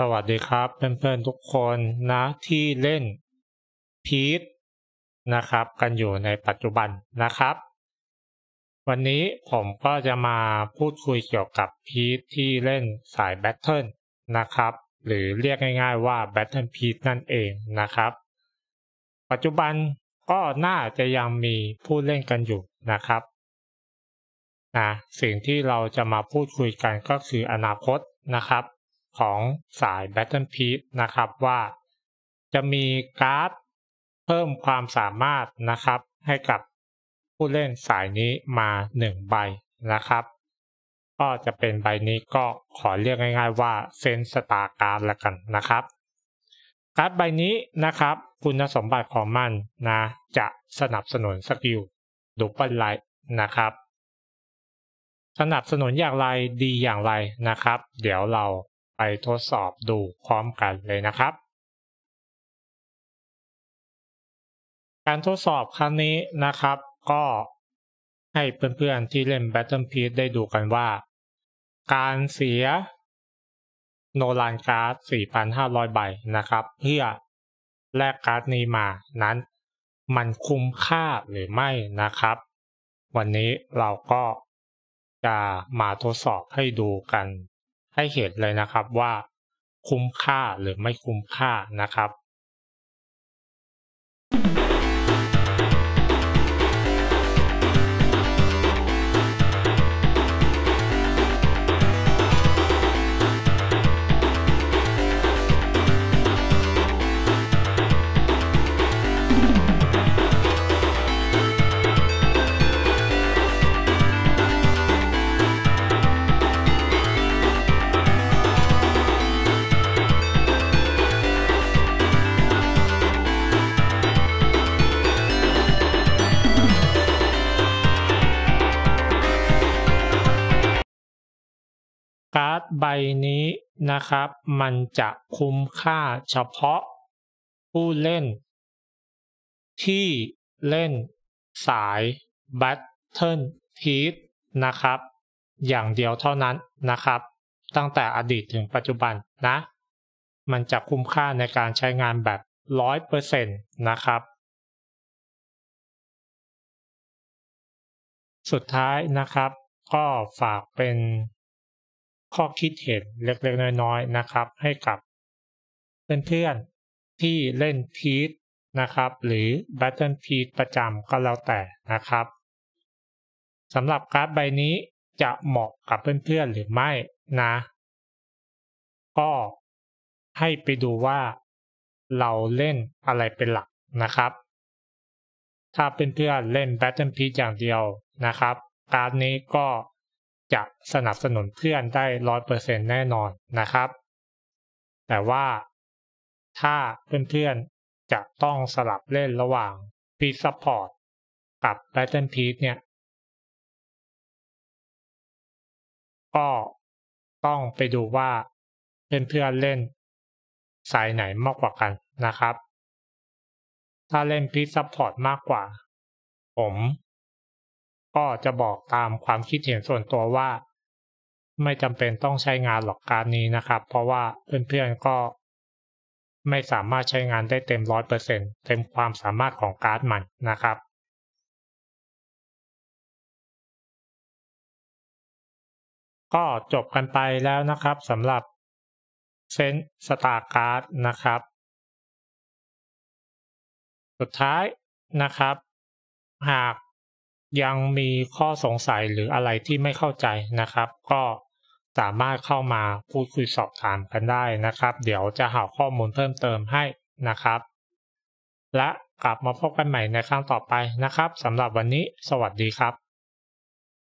สวัสดีครับเพื่อนๆทุกคนนะที่เล่นพีทนะครับ กันอยู่ในปัจจุบันนะครับ วันนี้ผมก็จะมาพูดคุยเกี่ยวกับพีทที่เล่นสายแบทเทิลนะครับ หรือเรียกง่าย ๆว่าแบทเทิลพีทนั่นเองนะครับ ปัจจุบันก็น่าจะยังมีผู้เล่นกันอยู่นะครับนะสิ่งที่เราจะมาพูดคุยกันก็คืออนาคตนะครับของสาย Battle p e a c นะครับว่าจะมีการ์ดเพิ่มความสามารถนะครับ ให้กับผู้เล่นสายนี้มา 1 ใบนะครับ ก็จะเป็นใบนี้ก็ขอเรียกง่ายๆว่าเซนสตาร์การ์ดละกันนะครับ การ์ดใบนี้นะครับคุณสมบัติของมันนะจะสนับสนุนสกิลดูเปิลไลท์นะครับ สนับสนุนอย่างไรดีอย่างไรนะครับ เดี๋ยวเราไปทดสอบดูพร้อมกันเลยนะครับ การทดสอบครั้งนี้นะครับก็ให้เพื่อนๆที่เล่น Battlefield ได้ดูกันว่า การเสียโนลานการ์ด4,500ใบนะครับ เพื่อแลกการ์ดนี้มานั้นมันคุ้มค่าหรือไม่นะครับ วันนี้เราก็จะมาทดสอบให้ดูกันให้เห็นเลยนะครับว่าคุ้มค่าหรือไม่คุ้มค่านะครับการ์ดใบนี้นะครับมันจะคุ้มค่าเฉพาะ ผู้เล่น ที่เล่น สาย b a t t ทิล e ี c นะครับ อย่างเดียวเท่านั้นนะครับ ตั้งแต่อดีตถึงปัจจุบันนะ มันจะคุ้มค่าในการใช้งานแบบ 100%นะครับ สุดท้ายนะครับก็ฝากเป็นข้อคิดเห็น เล็กๆน้อยๆ นะครับ ให้กับ เพื่อนๆที่เล่นพีทนะครับหรือบัตเทิลพีทประจำก็แล้วแต่นะครับสำหรับการ์ดใบนี้จะเหมาะกับเพื่อนๆหรือไม่นะก็ให้ไปดูว่าเราเล่นอะไรเป็นหลักนะครับ ถ้าเพื่อนๆเล่นแบ t เทิลพีอย่างเดียวนะครับการ์ดนี้ก็จะสนับสนุนเพื่อนได้ร้อยเปอร์เซ็นแน่นอนนะครับ แต่ว่าถ้าเพื่อนๆ จะต้องสลับเล่นระหว่างพีซัพพอร์ตกับแบตเ l นพีซเนี่ย ก็ต้องไปดูว่าเพื่อนๆเเล่น สายไหนมากกว่ากันนะครับ ถ้าเล่นพีซัพพอร์ตมากกว่า ผมก็จะบอกตามความคิดเห็นส่วนตัวว่า ไม่จำเป็นต้องใช้งานหลอกการนี้นะครับ เพราะว่าเพื่อนๆก็ ไม่สามารถใช้งานได้เต็มร้อยเปอร์เซ็นเต็มความสามารถของการ์ดมันนะครับ ก็จบกันไปแล้วนะครับสำหรับเซนสตาร์การ์ดนะครับสุดท้ายนะครับ หากยังมีข้อสงสัยหรืออะไรที่ไม่เข้าใจนะครับ ก็สามารถเข้ามาพูดคุยสอบถามกันได้นะครับ เดี๋ยวจะหาข้อมูลเพิ่มเติมให้นะครับ และกลับมาพบกันใหม่ในครั้งต่อไปนะครับสำหรับวันนี้สวัสดีครับ